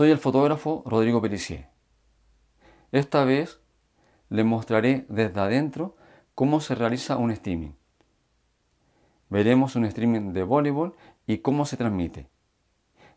Soy el fotógrafo Rodrigo Pelicier. Esta vez les mostraré desde adentro cómo se realiza un streaming. Veremos un streaming de voleibol y cómo se transmite.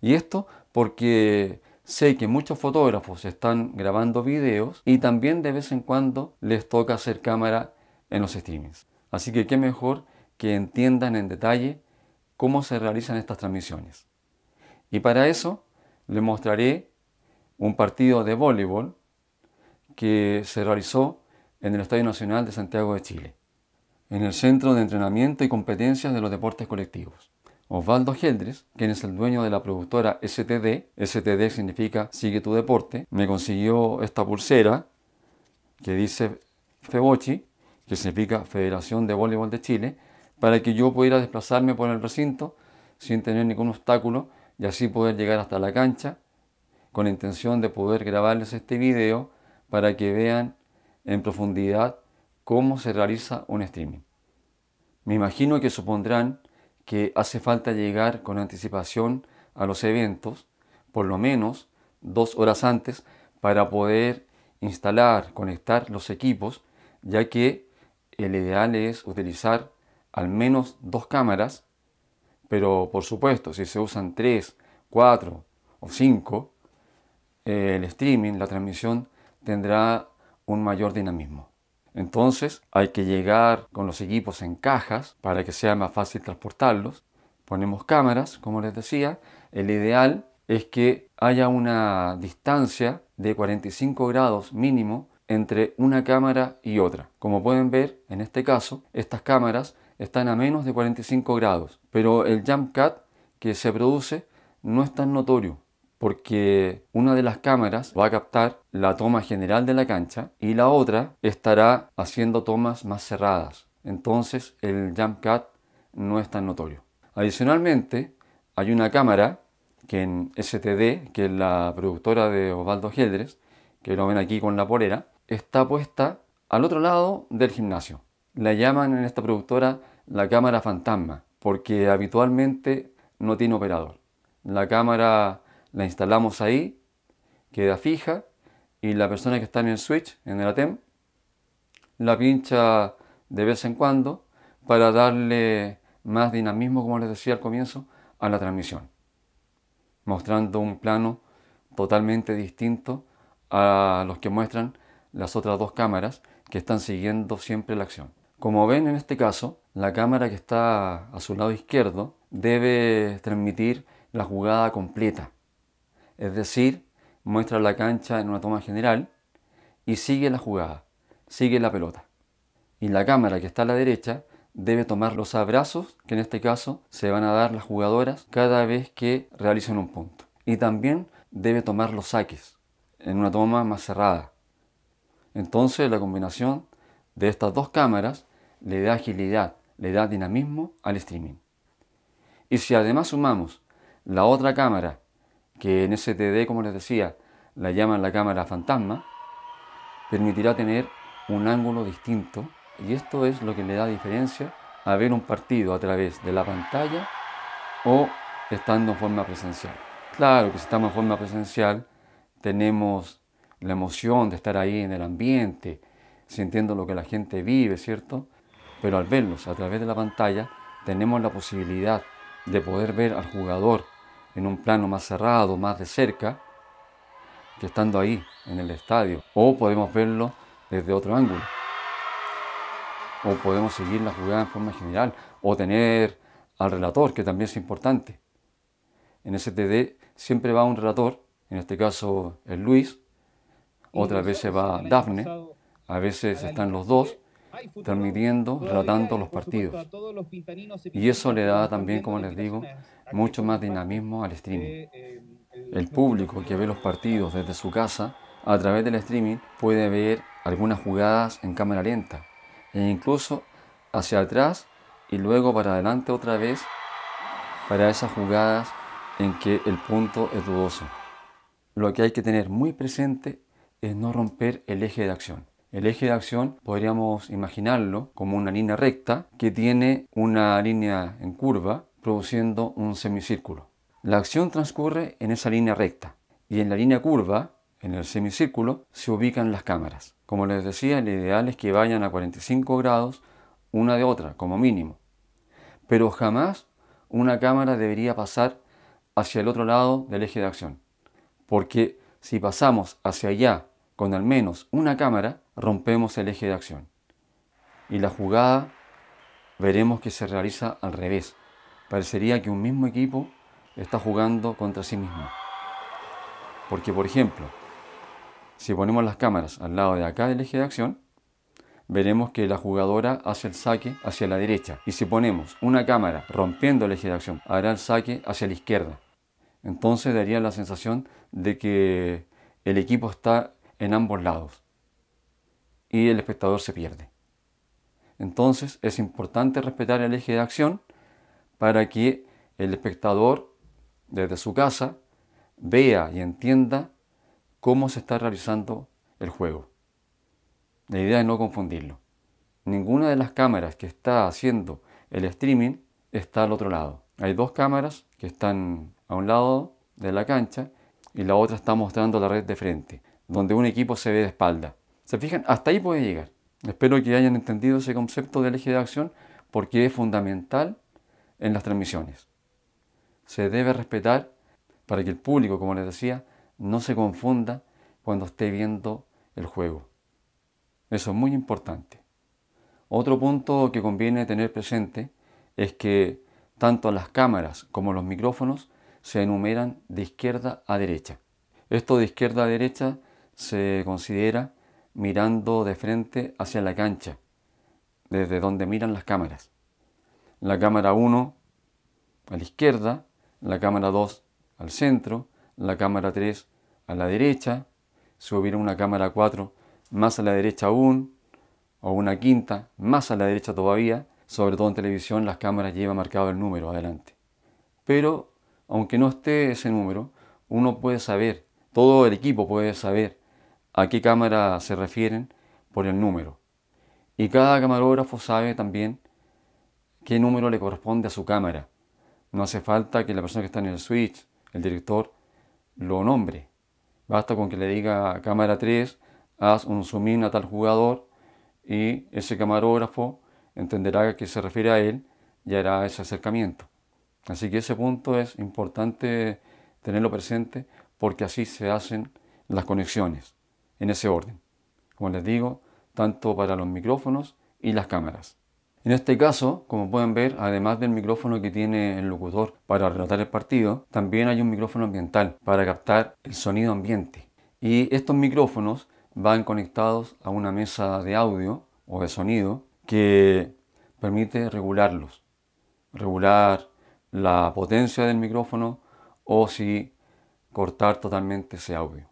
Y esto porque sé que muchos fotógrafos están grabando videos y también de vez en cuando les toca hacer cámara en los streamings. Así que qué mejor que entiendan en detalle cómo se realizan estas transmisiones. Y para eso le mostraré un partido de voleibol que se realizó en el Estadio Nacional de Santiago de Chile, en el Centro de Entrenamiento y Competencias de los Deportes Colectivos. Osvaldo Geldres, quien es el dueño de la productora STD, STD significa Sigue tu deporte, me consiguió esta pulsera que dice FEBOCHI, que significa Federación de Voleibol de Chile, para que yo pudiera desplazarme por el recinto sin tener ningún obstáculo y así poder llegar hasta la cancha con intención de poder grabarles este video para que vean en profundidad cómo se realiza un streaming. Me imagino que supondrán que hace falta llegar con anticipación a los eventos, por lo menos dos horas antes, para poder instalar, conectar los equipos, ya que el ideal es utilizar al menos dos cámaras pero por supuesto, si se usan 3, 4 o 5, eh, el streaming, la transmisión, tendrá un mayor dinamismo. Entonces hay que llegar con los equipos en cajas para que sea más fácil transportarlos. Ponemos cámaras, como les decía. El ideal es que haya una distancia de 45 grados mínimo entre una cámara y otra. Como pueden ver, en este caso, estas cámaras están a menos de 45 grados, pero el jump cut que se produce no es tan notorio porque una de las cámaras va a captar la toma general de la cancha y la otra estará haciendo tomas más cerradas. Entonces el jump cut no es tan notorio. Adicionalmente, hay una cámara que en STD, que es la productora de Osvaldo Geldres, que lo ven aquí con la polera, está puesta al otro lado del gimnasio. La llaman en esta productora la cámara fantasma, porque habitualmente no tiene operador. La cámara la instalamos ahí, queda fija, y la persona que está en el switch, en el ATEM, la pincha de vez en cuando para darle más dinamismo, como les decía al comienzo, a la transmisión, mostrando un plano totalmente distinto a los que muestran las otras dos cámaras que están siguiendo siempre la acción. Como ven en este caso, la cámara que está a su lado izquierdo debe transmitir la jugada completa. Es decir, muestra la cancha en una toma general y sigue la jugada, sigue la pelota. Y la cámara que está a la derecha debe tomar los abrazos, que en este caso se van a dar las jugadoras cada vez que realizan un punto. Y también debe tomar los saques en una toma más cerrada. Entonces la combinación de estas dos cámaras le da agilidad, le da dinamismo al streaming. Y si además sumamos la otra cámara, que en STD, como les decía, la llaman la cámara fantasma, permitirá tener un ángulo distinto y esto es lo que le da diferencia a ver un partido a través de la pantalla o estando en forma presencial. Claro que si estamos en forma presencial tenemos la emoción de estar ahí en el ambiente, sintiendo lo que la gente vive, ¿cierto? pero al verlos a través de la pantalla tenemos la posibilidad de poder ver al jugador en un plano más cerrado, más de cerca, que estando ahí en el estadio, o podemos verlo desde otro ángulo, o podemos seguir la jugada en forma general, o tener al relator, que también es importante. En STD siempre va un relator, en este caso es Luis, otras veces va Dafne, a veces están los dos, transmitiendo, relatando los partidos. Y eso le da también, como les digo, mucho más dinamismo al streaming. El público que ve los partidos desde su casa, a través del streaming, puede ver algunas jugadas en cámara lenta e incluso hacia atrás y luego para adelante otra vez para esas jugadas en que el punto es dudoso. Lo que hay que tener muy presente es no romper el eje de acción. El eje de acción podríamos imaginarlo como una línea recta que tiene una línea en curva produciendo un semicírculo. La acción transcurre en esa línea recta y en la línea curva, en el semicírculo, se ubican las cámaras. Como les decía, el ideal es que vayan a 45 grados una de otra, como mínimo. Pero jamás una cámara debería pasar hacia el otro lado del eje de acción. Porque si pasamos hacia allá con al menos una cámara, rompemos el eje de acción. Y la jugada veremos que se realiza al revés. Parecería que un mismo equipo está jugando contra sí mismo. Porque, por ejemplo, si ponemos las cámaras al lado de acá del eje de acción, veremos que la jugadora hace el saque hacia la derecha. Y si ponemos una cámara rompiendo el eje de acción, hará el saque hacia la izquierda. Entonces daría la sensación de que el equipo está en ambos lados y el espectador se pierde. Entonces es importante respetar el eje de acción para que el espectador desde su casa vea y entienda cómo se está realizando el juego. La idea es no confundirlo. Ninguna de las cámaras que está haciendo el streaming está al otro lado. Hay dos cámaras que están a un lado de la cancha y la otra está mostrando la red de frente, donde un equipo se ve de espalda. ¿Se fijan? Hasta ahí puede llegar. Espero que hayan entendido ese concepto del eje de acción porque es fundamental en las transmisiones. Se debe respetar para que el público, como les decía, no se confunda cuando esté viendo el juego. Eso es muy importante. Otro punto que conviene tener presente es que tanto las cámaras como los micrófonos se enumeran de izquierda a derecha. Esto de izquierda a derecha se considera mirando de frente hacia la cancha, desde donde miran las cámaras. La cámara 1 a la izquierda, la cámara 2 al centro, la cámara 3 a la derecha, si hubiera una cámara 4 más a la derecha aún, o una quinta más a la derecha todavía, sobre todo en televisión las cámaras llevan marcado el número adelante. Pero aunque no esté ese número, uno puede saber, todo el equipo puede saber a qué cámara se refieren por el número. Y cada camarógrafo sabe también qué número le corresponde a su cámara. No hace falta que la persona que está en el switch, el director, lo nombre. Basta con que le diga cámara 3, haz un zoom in a tal jugador y ese camarógrafo entenderá que se refiere a él y hará ese acercamiento. Así que ese punto es importante tenerlo presente porque así se hacen las conexiones en ese orden. Como les digo, tanto para los micrófonos y las cámaras. En este caso, como pueden ver, además del micrófono que tiene el locutor para relatar el partido, también hay un micrófono ambiental para captar el sonido ambiente. Y estos micrófonos van conectados a una mesa de audio o de sonido que permite regularlos, regular la potencia del micrófono o si cortar totalmente ese audio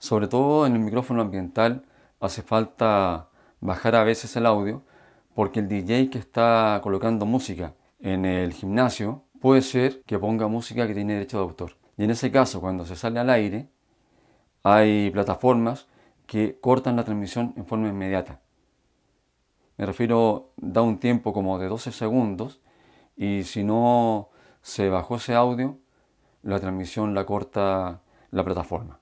sobre todo en el micrófono ambiental, hace falta bajar a veces el audio, porque el DJ que está colocando música en el gimnasio puede ser que ponga música que tiene derecho de autor. Y en ese caso, cuando se sale al aire, hay plataformas que cortan la transmisión en forma inmediata. Me refiero, da un tiempo como de 12 segundos y si no se bajó ese audio, la transmisión la corta la plataforma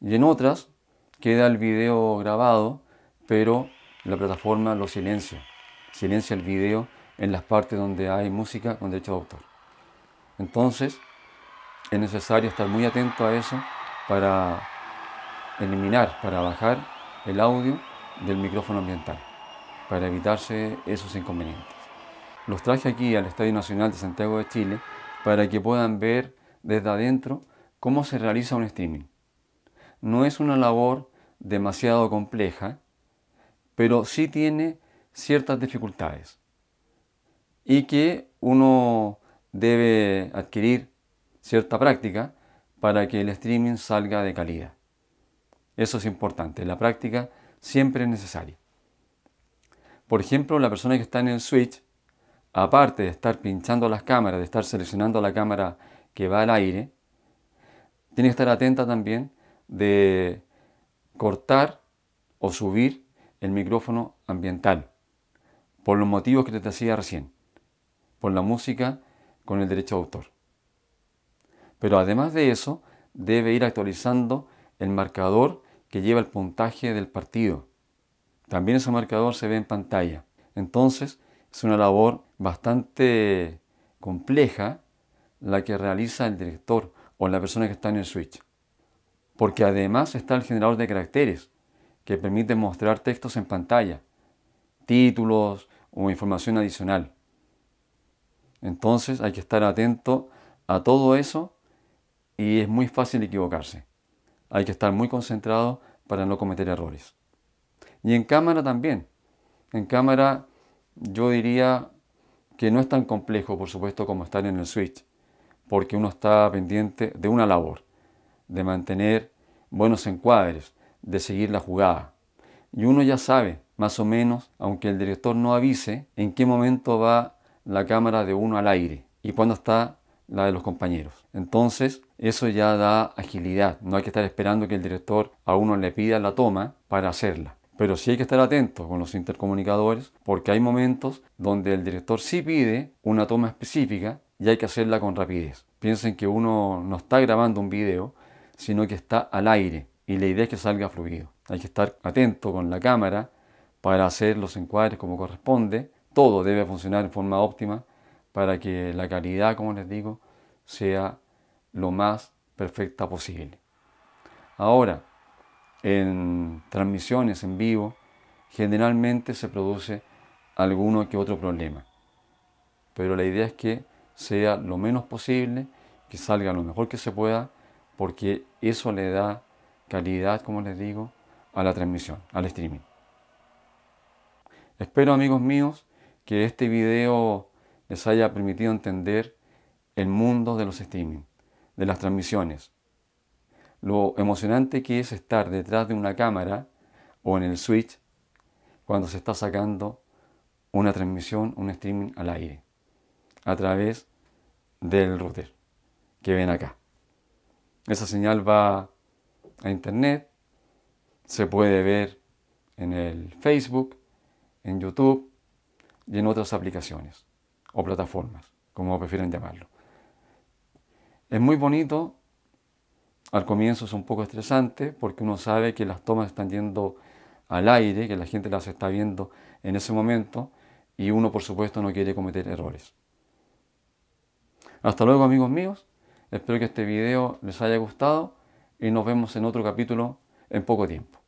y en otras queda el video grabado, pero la plataforma lo silencia. Silencia el video en las partes donde hay música con derecho de autor. Entonces, es necesario estar muy atento a eso para eliminar, para bajar el audio del micrófono ambiental, para evitarse esos inconvenientes. Los traje aquí al Estadio Nacional de Santiago de Chile para que puedan ver desde adentro cómo se realiza un streaming no es una labor demasiado compleja, pero sí tiene ciertas dificultades y que uno debe adquirir cierta práctica para que el streaming salga de calidad. Eso es importante, la práctica siempre es necesaria. Por ejemplo, la persona que está en el switch, aparte de estar pinchando las cámaras, de estar seleccionando la cámara que va al aire, tiene que estar atenta también de cortar o subir el micrófono ambiental, por los motivos que te decía recién, por la música con el derecho de autor. Pero además de eso, debe ir actualizando el marcador que lleva el puntaje del partido. También ese marcador se ve en pantalla. Entonces, es una labor bastante compleja la que realiza el director o la persona que está en el switch porque además está el generador de caracteres, que permite mostrar textos en pantalla, títulos o información adicional. Entonces hay que estar atento a todo eso y es muy fácil equivocarse. Hay que estar muy concentrado para no cometer errores. Y en cámara también. En cámara yo diría que no es tan complejo, por supuesto, como estar en el switch, porque uno está pendiente de una labor de mantener buenos encuadres, de seguir la jugada. Y uno ya sabe, más o menos, aunque el director no avise, en qué momento va la cámara de uno al aire y cuándo está la de los compañeros. Entonces, eso ya da agilidad. No hay que estar esperando que el director a uno le pida la toma para hacerla. Pero sí hay que estar atento con los intercomunicadores porque hay momentos donde el director sí pide una toma específica y hay que hacerla con rapidez. Piensen que uno no está grabando un video, sino que está al aire y la idea es que salga fluido. Hay que estar atento con la cámara para hacer los encuadres como corresponde. Todo debe funcionar en forma óptima para que la calidad, como les digo, sea lo más perfecta posible. Ahora, en transmisiones en vivo, generalmente se produce alguno que otro problema. Pero la idea es que sea lo menos posible, que salga lo mejor que se pueda porque eso le da calidad, como les digo, a la transmisión, al streaming. Espero amigos míos que este video les haya permitido entender el mundo de los streaming, de las transmisiones, lo emocionante que es estar detrás de una cámara o en el switch cuando se está sacando una transmisión, un streaming al aire, a través del router que ven acá. Esa señal va a internet, se puede ver en el Facebook, en YouTube y en otras aplicaciones o plataformas, como prefieren llamarlo. Es muy bonito, al comienzo es un poco estresante porque uno sabe que las tomas están yendo al aire, que la gente las está viendo en ese momento y uno por supuesto no quiere cometer errores. Hasta luego amigos míos. Espero que este video les haya gustado y nos vemos en otro capítulo en poco tiempo.